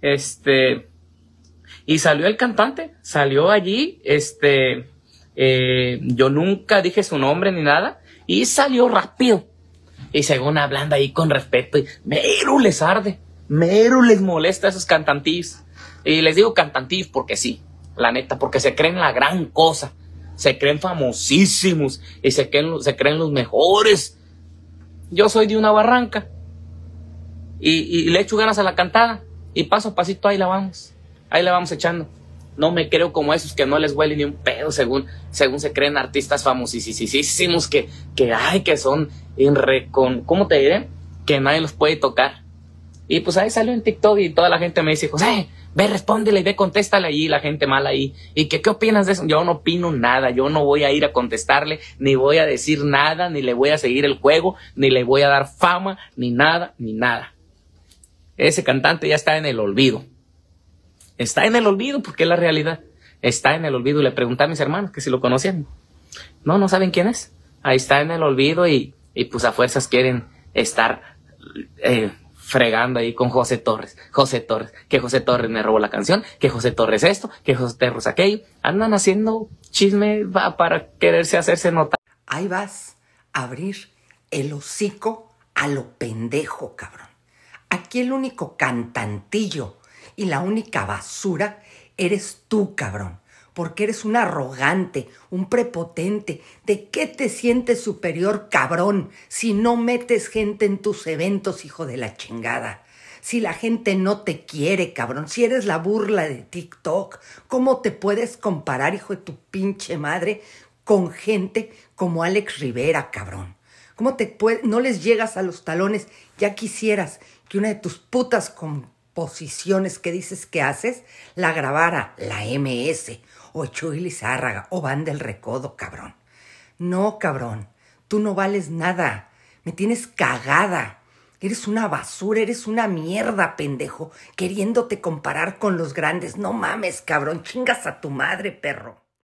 este, y salió el cantante, salió allí, este, eh, yo nunca dije su nombre ni nada, y salió rápido. Y según hablando ahí con respeto, y mero les arde, mero les molesta a esos cantantís. Y les digo cantantís porque sí, la neta, porque se creen la gran cosa, se creen famosísimos y se se creen los mejores. Yo soy de una barranca, y, le echo ganas a la cantada y paso a pasito ahí la vamos, ahí la vamos echando. No me creo como esos que no les huele ni un pedo según, según se creen artistas famosísimos que, que ay, que son en ¿cómo te diré? Que nadie los puede tocar. Y pues ahí salió en TikTok y toda la gente me dice, José, ve, respóndele y ve, contéstale ahí, la gente mala ahí. ¿Y que, qué opinas de eso? Yo no opino nada, yo no voy a ir a contestarle, ni voy a decir nada, ni le voy a seguir el juego, ni le voy a dar fama, ni nada, ni nada ese cantante ya está en el olvido. Está en el olvido porque es la realidad. Está en el olvido. Y le pregunté a mis hermanos que si lo conocían. No, no saben quién es. Ahí está en el olvido y, y pues a fuerzas quieren estar eh, fregando ahí con José Torres. José Torres, que José Torres me robó la canción, que José Torres esto, que José Torres aquello. Andan haciendo chisme para quererse hacerse notar. Ahí vas a abrir el hocico a lo pendejo, cabrón. Aquí el único cantantillo y la única basura eres tú, cabrón, porque eres un arrogante, un prepotente. ¿De qué te sientes superior, cabrón, si no metes gente en tus eventos, hijo de la chingada? Si la gente no te quiere, cabrón, si eres la burla de TikTok, ¿cómo te puedes comparar, hijo de tu pinche madre, con gente como Alex Rivera, cabrón? ¿Cómo te no les llegas a los talones? Ya quisieras que una de tus putas composiciones que dices que haces la grabara la MS o Chuy Lizárraga o Van del Recodo, cabrón. No, cabrón, tú no vales nada. Me tienes cagada. Eres una basura, eres una mierda, pendejo, queriéndote comparar con los grandes. No mames, cabrón, chingas a tu madre, perro.